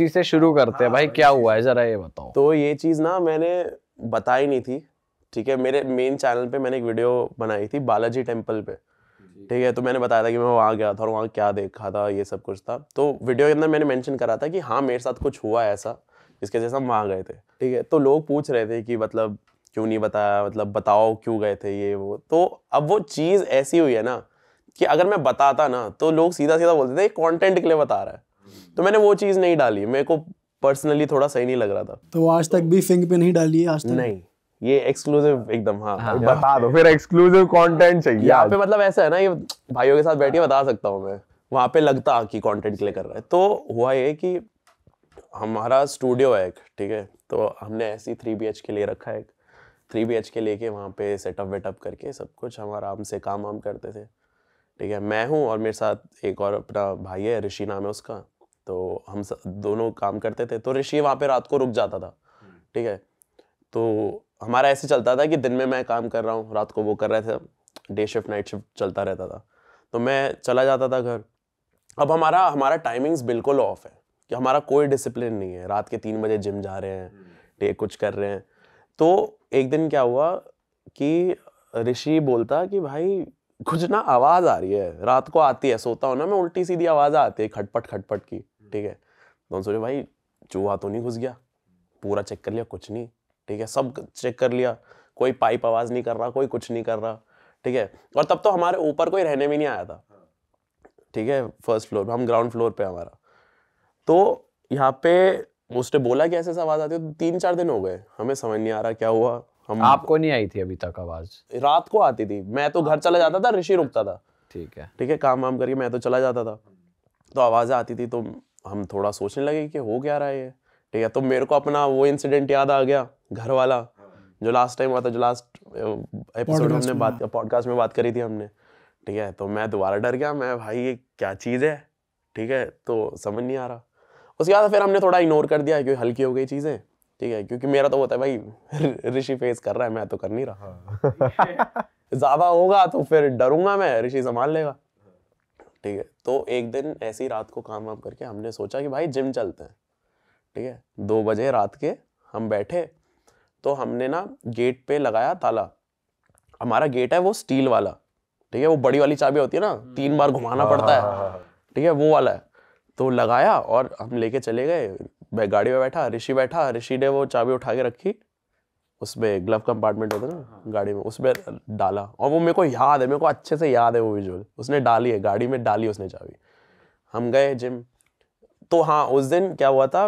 चीज से शुरू करते हैं हाँ, भाई क्या हुआ है जरा ये बताओ तो ये चीज ना मैंने बताई नहीं थी ठीक है मेरे मेन चैनल पे मैंने एक वीडियो बनाई थी बालाजी टेम्पल पे ठीक है तो मैंने बताया था कि मैं वहाँ गया था और वहाँ क्या देखा था ये सब कुछ था तो वीडियो के अंदर मैंने मेंशन करा था कि हाँ मेरे साथ कुछ हुआ ऐसा जिसके वजह से हम वहाँ गए थे ठीक है तो लोग पूछ रहे थे कि मतलब क्यों नहीं बताया मतलब बताओ क्यों गए थे ये वो तो अब वो चीज़ ऐसी हुई है ना कि अगर मैं बताता ना तो लोग सीधा सीधा बोलते थे कंटेंट के लिए बता रहा है तो मैंने वो चीज़ नहीं डाली मेरे को पर्सनली थोड़ा सही नहीं लग रहा था तो आज तक भी फिंग पे नहीं डाली आज तक नहीं ये एक्सक्लूसिव एकदम हाँ, हाँ बता दो फिर एक्सक्लूसिव कंटेंट चाहिए यहाँ पे मतलब ऐसा है ना ये भाइयों के साथ बैठिए बता सकता हूँ मैं वहाँ पे लगता कि कंटेंट के लिए कर रहा है तो हुआ ये कि हमारा स्टूडियो है एक ठीक है तो हमने ऐसी थ्री बी के लिए रखा है थ्री बी के लेके वहाँ पे सेटअप वेटअप करके सब कुछ हम आराम से काम वाम करते थे ठीक है मैं हूँ और मेरे साथ एक और अपना भाई है ऋषि नाम है उसका तो हम दोनों काम करते थे तो ऋषि वहाँ पे रात को रुक जाता था हम्म। ठीक है तो हमारा ऐसे चलता था कि दिन में मैं काम कर रहा हूँ रात को वो कर रहे थे डे शिफ्ट नाइट शिफ्ट चलता रहता था तो मैं चला जाता था घर अब हमारा हमारा टाइमिंग्स बिल्कुल ऑफ है कि हमारा कोई डिसिप्लिन नहीं है रात के तीन बजे जिम जा रहे हैं हम्म। डे कुछ कर रहे हैं तो एक दिन क्या हुआ कि ऋषि बोलता कि भाई कुछ ना आवाज़ आ रही है रात को आती है सोता हूँ ना मैं उल्टी सीधी आवाज़ आती है खटपट खटपट की ठीक है तो सोचे भाई चूहा तो नहीं घुस गया पूरा चेक कर लिया कुछ नहीं ठीक है सब चेक कर लिया कोई पाइप आवाज़ नहीं कर रहा कोई कुछ नहीं कर रहा ठीक है और तब तो हमारे ऊपर कोई रहने भी नहीं आया था ठीक है फर्स्ट फ्लोर हम ग्राउंड फ्लोर पे हमारा तो यहाँ पे उसने बोला कि ऐसे आवाज़ आती है तो तीन चार दिन हो गए हमें समझ नहीं आ रहा क्या हुआ हम आपको नहीं आई थी अभी तक आवाज रात को आती थी मैं तो घर चला जाता था ऋषि रुकता था ठीक है ठीक है काम वाम करके मैं तो चला जाता था तो आवाज़ आती थी तो हम थोड़ा सोचने लगे कि हो क्या रहा है ठीक है तो मेरे को अपना वो इंसिडेंट याद आ गया घर वाला जो लास्ट टाइम हुआ था जो लास्ट एपिसोड हमने बात पॉडकास्ट में बात करी थी हमने ठीक है तो मैं दोबारा डर गया मैं भाई ये क्या चीज़ है ठीक है तो समझ नहीं आ रहा उसके बाद फिर हमने थोड़ा इग्नोर कर दिया क्योंकि हल्की हो गई चीज़ें ठीक है क्योंकि मेरा तो होता है भाई ऋषि फेस कर रहा है मैं तो कर नहीं रहा हाँ। ज़्यादा होगा तो फिर डरूंगा मैं ऋषि संभाल लेगा ठीक है तो एक दिन ऐसी रात को काम वाम करके हमने सोचा कि भाई जिम चलते हैं ठीक है दो बजे रात के हम बैठे तो हमने ना गेट पे लगाया ताला हमारा गेट है वो स्टील वाला ठीक है वो बड़ी वाली चाबी होती है ना हम्म। तीन बार घुमाना हाँ, पड़ता है हाँ, ठीक है वो वाला है तो लगाया और हम लेके चले गए मैं गाड़ी में बैठा ऋषि बैठा ऋषि ने वो चाबी उठा के रखी उसमें ग्लव कंपार्टमेंट होता ना हाँ। गाड़ी में उसमें डाला और वो मेरे को याद है मेरे को अच्छे से याद है वो विजुअल उसने डाली है गाड़ी में डाली उसने चाबी हम गए जिम तो हाँ उस दिन क्या हुआ था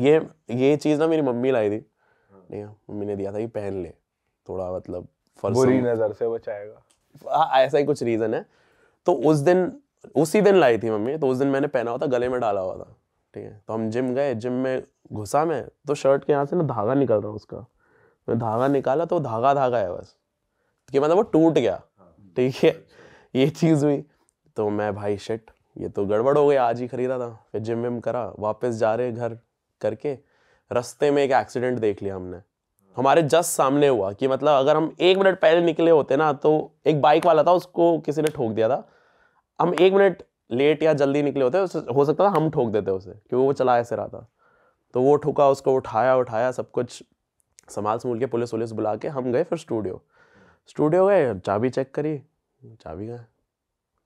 ये ये चीज़ ना मेरी मम्मी लाई थी नहीं मम्मी ने दिया था कि पहन ले थोड़ा मतलब बुरी नज़र से बचाएगा हाँ, ऐसा ही कुछ रीज़न है तो उस दिन उसी दिन लाई थी मम्मी तो उस दिन मैंने पहना हुआ था गले में डाला हुआ था ठीक है तो हम जिम गए जिम में घुसा मैं तो शर्ट के यहाँ से ना धागा निकल रहा उसका मैं धागा निकाला तो धागा धागा है बस कि मतलब वो टूट गया ठीक है ये चीज़ हुई तो मैं भाई शिट ये तो गड़बड़ हो गया आज ही खरीदा था फिर जिम विम करा वापस जा रहे घर करके रस्ते में एक एक्सीडेंट देख लिया हमने हमारे जस्ट सामने हुआ कि मतलब अगर हम एक मिनट पहले निकले होते ना तो एक बाइक वाला था उसको किसी ने ठोक दिया था हम एक मिनट लेट या जल्दी निकले होते हो सकता था हम ठोक देते उसे क्योंकि वो चला ऐसे रहा था तो वो ठुका उसको उठाया उठाया सब कुछ संभाल संभूल के पुलिस वुलिस बुला के हम गए फिर स्टूडियो स्टूडियो गए चाबी चेक करी चाबी गए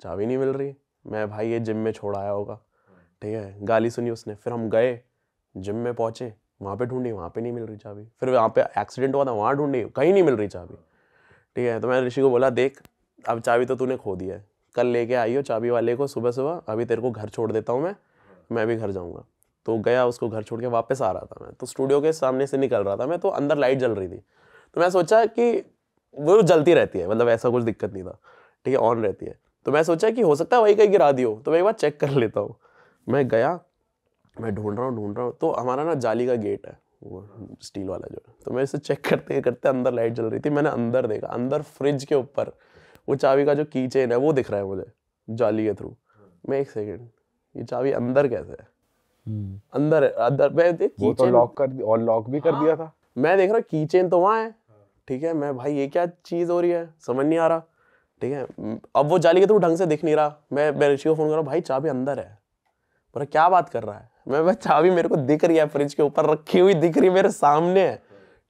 चाबी नहीं मिल रही मैं भाई ये जिम में छोड़ आया होगा ठीक है गाली सुनी उसने फिर हम गए जिम में पहुँचे वहाँ पे ढूंढी वहाँ पे नहीं मिल रही चाबी फिर वहाँ पे एक्सीडेंट हुआ था वहाँ ढूंढी कहीं नहीं मिल रही चाबी ठीक है तो मैंने ऋषि को बोला देख अब चाबी तो तूने खो दिया है कल लेके आइयो चाबी वाले को सुबह सुबह अभी तेरे को घर छोड़ देता हूँ मैं मैं भी घर जाऊँगा तो गया उसको घर छोड़ के वापस आ रहा था मैं तो स्टूडियो के सामने से निकल रहा था मैं तो अंदर लाइट जल रही थी तो मैं सोचा कि वो जलती रहती है मतलब ऐसा कुछ दिक्कत नहीं था ठीक है ऑन रहती है तो मैं सोचा कि हो सकता है वही कहीं गिरा दी हो तो मैं एक बार चेक कर लेता हूँ मैं गया मैं ढूंढ रहा हूँ ढूंढ रहा हूँ तो हमारा ना जाली का गेट है वो स्टील वाला जो है तो मैं इसे चेक करते करते अंदर लाइट जल रही थी मैंने अंदर देखा अंदर फ्रिज के ऊपर वो चाबी का जो की चेन है वो दिख रहा है मुझे जाली के थ्रू हाँ। मैं एक सेकेंड ये चाबी अंदर कैसे है हम्म। अंदर अंदर मैं तो लॉक कर और लॉक भी कर दिया हाँ। था मैं देख रहा की चेन तो वहां है हाँ। ठीक है मैं भाई ये क्या चीज़ हो रही है समझ नहीं आ रहा ठीक है अब वो जाली के थ्रू ढंग से दिख नहीं रहा मैं मैं ऋषि को फ़ोन कर रहा हूँ भाई चाबी अंदर है पर क्या बात कर रहा है मैं भाई चाबी मेरे को दिख रही है फ्रिज के ऊपर रखी हुई दिख रही मेरे सामने है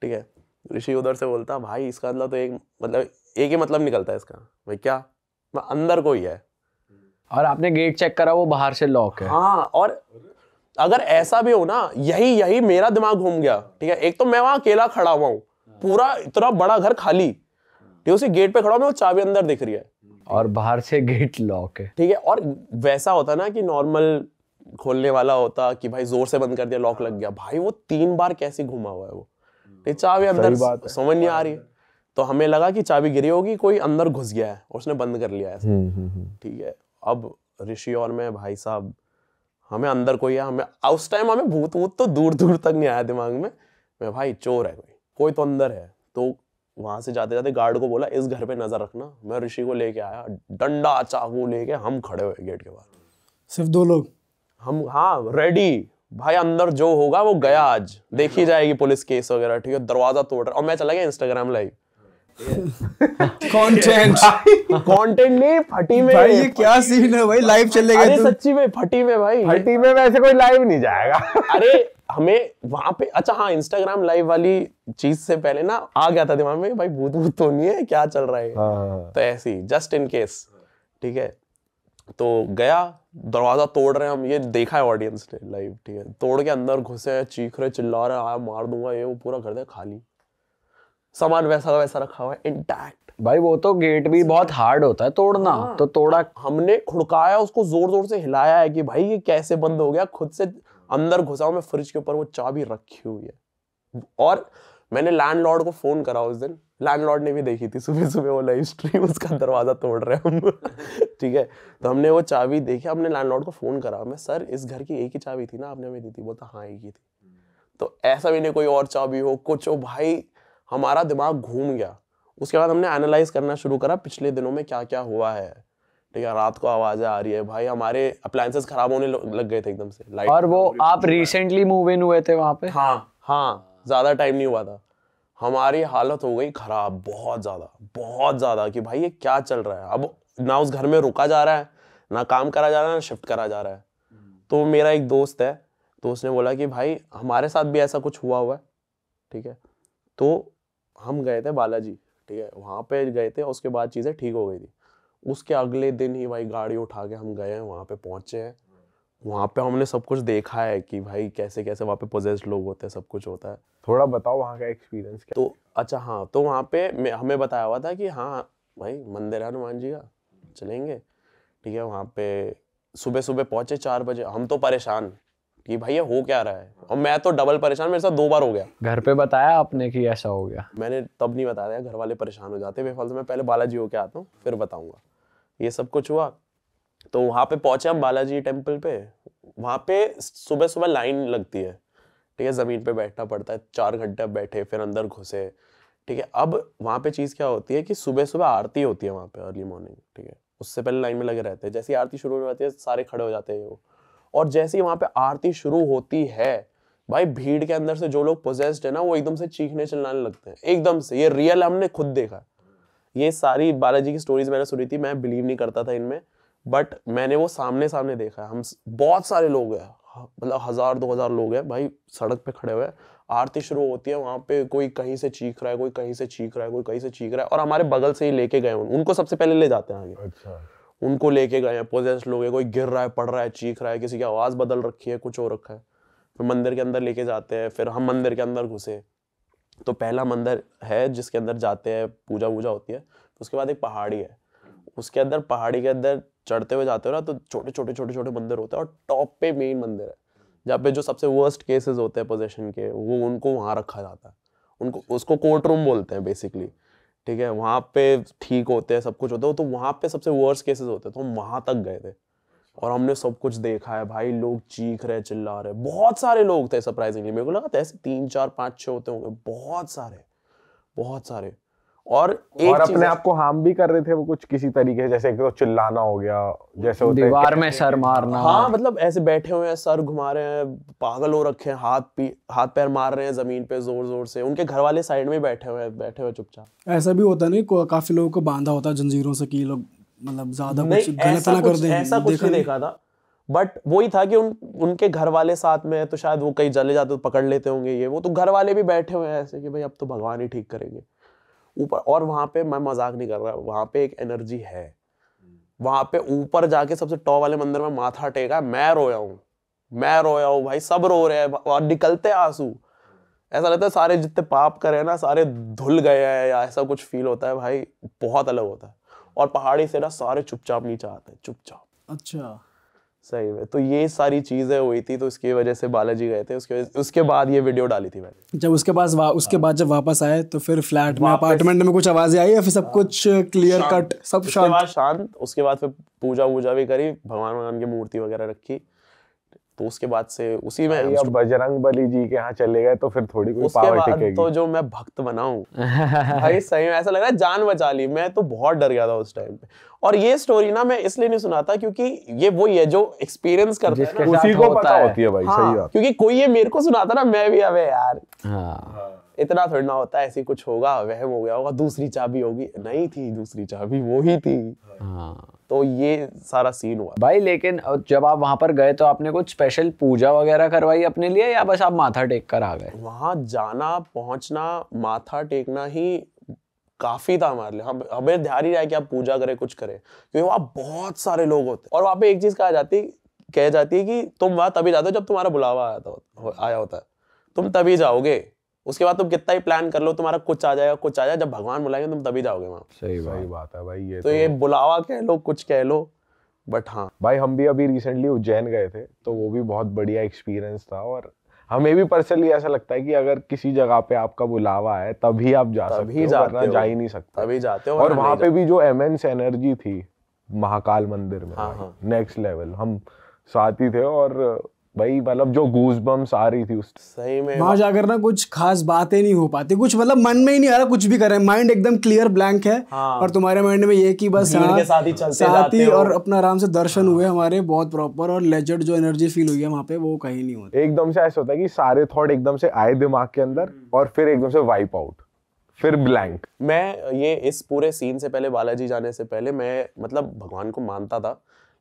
ठीक है ऋषि उधर से बोलता भाई इसका मतलब तो एक मतलब एक ही मतलब निकलता है इसका भाई क्या मैं अंदर को ही है और आपने गेट चेक करा वो बाहर से लॉक है हाँ और अगर ऐसा भी हो ना यही यही मेरा दिमाग घूम गया ठीक है एक तो मैं वहां अकेला खड़ा हुआ हूँ पूरा इतना बड़ा घर खाली ठीक उसी गेट पे खड़ा हूँ वो चाबी अंदर दिख रही है और बाहर से गेट लॉक है ठीक है और वैसा होता ना कि नॉर्मल खोलने वाला होता कि भाई जोर से बंद कर दिया लॉक लग गया भाई वो तीन बार कैसे घुमा हुआ है वो चाबी अंदर समझ नहीं आ रही है तो हमें लगा कि चाबी गिरी होगी कोई अंदर घुस गया है उसने बंद कर लिया है हम्म, हम्म, हम्म। ठीक है अब ऋषि और मैं भाई साहब हमें अंदर कोई है हमें उस टाइम हमें भूत वूत तो दूर दूर तक नहीं आया दिमाग में मैं भाई चोर है कोई कोई तो अंदर है तो वहां से जाते जाते गार्ड को बोला इस घर पे नज़र रखना मैं ऋषि को लेके आया डंडा चाकू लेके हम खड़े हुए गेट के बाहर सिर्फ दो लोग हम हाँ रेडी भाई अंदर जो होगा वो गया आज देखी जाएगी पुलिस केस वगैरह ठीक है दरवाज़ा तोड़ रहा और मैं चला गया इंस्टाग्राम लाइव कंटेंट कंटेंट नहीं फटी में भाई ये क्या सीन है भाई लाइव चलेगा अरे तो। सच्ची में फटी में भाई फटी में वैसे कोई लाइव नहीं जाएगा अरे हमें वहां पे अच्छा हाँ इंस्टाग्राम लाइव वाली चीज से पहले ना आ गया था दिमाग में भाई भूत भूत तो नहीं है क्या चल रहा है हाँ, हाँ। तो ऐसी जस्ट इन केस ठीक है तो गया दरवाजा तोड़ रहे हैं हम ये देखा है ऑडियंस ने लाइव ठीक है तोड़ के अंदर घुसे चीख रहे चिल्ला रहे आया हाँ, मार दूंगा ये वो पूरा कर दे खाली सामान वैसा वैसा रखा हुआ है इंटैक्ट भाई वो तो गेट भी बहुत हार्ड होता है तोड़ना हाँ। तो तोड़ा हमने खुड़काया उसको जोर जोर से हिलाया है कि भाई ये कैसे बंद हो गया खुद से अंदर घुसा मैं फ्रिज के ऊपर वो चाबी रखी हुई है और मैंने लैंडलॉर्ड को फोन करा उस दिन लैंडलॉर्ड ने भी देखी थी सुबह सुबह वो लाइव स्ट्रीम उसका दरवाजा तोड़ रहे हम ठीक है तो हमने वो चाबी देखी हमने लैंडलॉर्ड को फोन करा मैं सर इस घर की एक ही चाबी थी ना आपने हमें दी थी बोलता तो हाँ एक ही थी तो ऐसा भी नहीं कोई और चाबी हो कुछ हो भाई हमारा दिमाग घूम गया उसके बाद हमने एनालाइज करना शुरू करा पिछले दिनों में क्या क्या हुआ है ठीक है रात को आवाजें आ रही है भाई हमारे अप्लायंसेस खराब होने लग गए थे एकदम से लाइट और वो आप रिसेंटली मूव इन हुए थे वहाँ पे हाँ हाँ ज्यादा टाइम नहीं हुआ था हमारी हालत हो गई खराब बहुत ज्यादा बहुत ज्यादा कि भाई ये क्या चल रहा है अब ना उस घर में रुका जा रहा है ना काम करा जा रहा है ना शिफ्ट करा जा रहा है तो मेरा एक दोस्त है तो उसने बोला कि भाई हमारे साथ भी ऐसा कुछ हुआ हुआ है ठीक है तो हम गए थे बालाजी ठीक है वहाँ पे गए थे उसके बाद चीज़ें ठीक हो गई थी उसके अगले दिन ही भाई गाड़ी उठा के हम गए हैं वहाँ पे पहुँचे हैं वहाँ पे हमने सब कुछ देखा है कि भाई कैसे कैसे वहाँ पे पोजेस्ड लोग होते हैं सब कुछ होता है थोड़ा बताओ वहाँ का एक्सपीरियंस क्या तो अच्छा हाँ तो वहाँ पे हमें बताया हुआ था कि हाँ भाई मंदिर है हनुमान जी का चलेंगे ठीक है वहाँ पे सुबह सुबह पहुँचे चार बजे हम तो परेशान कि भैया हो क्या रहा है और मैं तो डबल परेशान मेरे साथ दो बार हो गया घर पे बताया आपने कि ऐसा हो गया मैंने तब नहीं बताया घर वाले परेशान हो जाते बेफालतू मैं पहले बालाजी होके आता हूँ फिर बताऊंगा ये सब कुछ हुआ तो वहाँ पे पहुंचे हम बालाजी टेम्पल पे वहाँ पे सुबह सुबह लाइन लगती है ठीक है ज़मीन पे बैठना पड़ता है चार घंटे बैठे फिर अंदर घुसे ठीक है अब वहाँ पे चीज़ क्या होती है कि सुबह सुबह आरती होती है वहाँ पे अर्ली मॉर्निंग ठीक है उससे पहले लाइन में लगे रहते हैं जैसे आरती शुरू हो जाती है सारे खड़े हो जाते हैं वो और जैसे ही वहां पे आरती शुरू होती है भाई भीड़ के अंदर से जो लोग पोजेस्ड है ना वो एकदम से चीखने चिल्लाने लगते हैं एकदम से ये रियल हमने खुद देखा ये सारी बालाजी की स्टोरीज मैंने सुनी थी मैं बिलीव नहीं करता था इनमें बट मैंने वो सामने सामने देखा हम बहुत सारे लोग हैं मतलब हज़ार दो हज़ार लोग हैं भाई सड़क पे खड़े हुए हैं आरती शुरू होती है वहां पे कोई कहीं से चीख रहा है कोई कहीं से चीख रहा है कोई कहीं से चीख रहा है और हमारे बगल से ही लेके गए उनको सबसे पहले ले जाते हैं आगे अच्छा उनको लेके गए हैं पोजेस्ट लोग कोई गिर रहा है पड़ रहा है चीख रहा है किसी की आवाज़ बदल रखी है कुछ हो रखा है फिर मंदिर के अंदर लेके जाते हैं फिर हम मंदिर के अंदर घुसे तो पहला मंदिर है जिसके अंदर जाते हैं पूजा वूजा होती है उसके बाद एक पहाड़ी है उसके अंदर पहाड़ी के अंदर चढ़ते हुए जाते हो ना तो छोटे छोटे छोटे छोटे मंदिर होते हैं और टॉप पे मेन मंदिर है जहाँ पे जो सबसे वर्स्ट केसेस होते हैं पोजेशन के वो उनको वहाँ रखा जाता है उनको उसको कोर्ट रूम बोलते हैं बेसिकली ठीक है वहाँ पे ठीक होते हैं सब कुछ होता है तो वहाँ पे सबसे वर्स केसेस होते हैं तो हम वहाँ तक गए थे और हमने सब कुछ देखा है भाई लोग चीख रहे चिल्ला रहे बहुत सारे लोग थे सरप्राइजिंगली मेरे को लगा था ऐसे तीन चार पाँच छः होते होंगे बहुत सारे बहुत सारे और एक और अपने आप को हार्म भी कर रहे थे वो कुछ किसी तरीके जैसे तो चिल्लाना हो गया जैसे दीवार में सर मारना हाँ मतलब ऐसे बैठे हुए हैं सर घुमा रहे हैं पागल हो रखे हैं हाथ पी हाथ पैर मार रहे हैं जमीन पे जोर जोर से उनके घर वाले साइड में बैठे हुए बैठे हुए चुपचाप ऐसा भी होता नहीं काफी लोगों को बांधा होता है जंजीरों से की लोग मतलब ज्यादा कुछ गलत ना कर ऐसा कुछ नहीं देखा था बट वही था कि उन उनके घर वाले साथ में तो शायद वो कहीं जले जाते तो पकड़ लेते होंगे ये वो तो घर वाले भी बैठे हुए हैं ऐसे कि भाई अब तो भगवान ही ठीक करेंगे ऊपर और वहां पे मैं मजाक नहीं कर रहा वहां पे एक एनर्जी है हम्म। वहाँ पे ऊपर जाके सबसे टॉप वाले मंदिर में माथा टेका मैं रोया हूँ मैं रोया हूँ भाई सब रो रहे हैं और निकलते आंसू ऐसा लगता है सारे जितने पाप करे ना सारे धुल गए हैं या ऐसा कुछ फील होता है भाई बहुत अलग होता है और पहाड़ी से ना सारे चुपचाप नीचे आते हैं चुपचाप अच्छा सही है तो ये सारी चीज़ें हुई थी तो उसकी वजह से बालाजी गए थे उसके उसके बाद ये वीडियो डाली थी मैंने जब उसके पास उसके बाद जब वापस आए तो फिर फ्लैट में अपार्टमेंट में कुछ आवाज़ें आई या फिर सब हाँ। कुछ क्लियर कट सब शांत शांत उसके बाद फिर पूजा वूजा भी करी भगवान भगवान की मूर्ति वगैरह रखी तो उसके बाद से उसी में बजरंग बली जी के यहाँ चले गए तो फिर थोड़ी कोई पावर तो टिकेगी तो जो मैं भक्त बनाऊ भाई सही में ऐसा लग रहा है जान बचा ली मैं तो बहुत डर गया था उस टाइम पे और ये स्टोरी ना मैं इसलिए नहीं सुनाता क्योंकि ये वो है जो एक्सपीरियंस करता है ना उसी को पता होती है भाई सही हाँ, क्योंकि कोई ये मेरे को सुनाता ना मैं भी अब यार हाँ। इतना थोड़ी ना होता है ऐसी कुछ होगा वह हो गया होगा दूसरी चाबी होगी नहीं थी दूसरी चाबी वो ही थी हाँ। तो ये सारा सीन हुआ भाई लेकिन जब आप वहां पर गए तो आपने कुछ स्पेशल पूजा वगैरह करवाई अपने लिए या बस आप माथा टेक कर आ गए वहां जाना पहुंचना माथा टेकना ही काफ़ी था हमारे लिए हम हमें ध्यान ही रहा है कि आप पूजा करें कुछ करें क्योंकि वहाँ बहुत सारे लोग होते हैं और वहाँ पे एक चीज़ कहा जाती कह जाती है कि तुम वहाँ तभी जाते हो जब तुम्हारा बुलावा आया था आया होता है तुम तभी जाओगे उसके बाद तुम कितना ही प्लान कर लो तुम्हारा कुछ आ जाएगा कुछ आ जाएगा जब भगवान बुलाएंगे तुम तभी जाओगे वहाँ सही बात सही बात है भाई ये तो, तो ये बुलावा कह लो कुछ कह लो बट हाँ भाई हम भी अभी रिसेंटली उज्जैन गए थे तो वो भी बहुत बढ़िया एक्सपीरियंस था और हमें भी पर्सनली ऐसा लगता है कि अगर किसी जगह पे आपका बुलावा है तभी आप जा तभी सकते हो जा ही नहीं सकते तभी जाते हो और वहां पे भी जो एमएनस एनर्जी थी महाकाल मंदिर में नेक्स्ट हाँ, लेवल हाँ। हम साथ ही थे और भाई मतलब जो गूज बम्स आ रही थी उस सही में वहां जाकर ना कुछ खास बातें नहीं हो पाती कुछ मतलब मन में ही नहीं आ रहा कुछ भी कर रहे हैं माइंड एकदम क्लियर ब्लैंक है हाँ। और तुम्हारे माइंड में ये कि बस के साथ ही चलते साथ जाते ही और अपना आराम से दर्शन हाँ। हुए हमारे बहुत प्रॉपर और लेजर्ड जो एनर्जी फील हुई है वहाँ पे वो कहीं नहीं होती एकदम से ऐसा होता है की सारे थॉट एकदम से आए दिमाग के अंदर हम्म। और फिर एकदम से वाइप आउट फिर ब्लैंक मैं ये इस पूरे सीन से पहले बालाजी जाने से पहले मैं मतलब भगवान को मानता था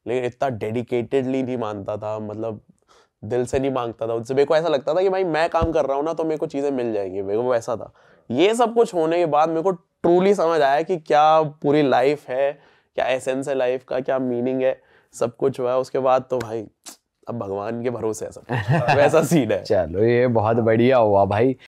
लेकिन इतना डेडिकेटेडली नहीं मानता था मतलब दिल से नहीं मांगता था उनसे मेरे को ऐसा लगता था कि भाई मैं काम कर रहा हूँ ना तो मेरे को चीज़ें मिल जाएंगी मेरे को वैसा था ये सब कुछ होने के बाद मेरे को ट्रूली समझ आया कि क्या पूरी लाइफ है क्या एसेंस है लाइफ का क्या मीनिंग है सब कुछ हुआ है उसके बाद तो भाई अब भगवान के भरोसे है सब वैसा सीन है चलो ये बहुत बढ़िया हुआ भाई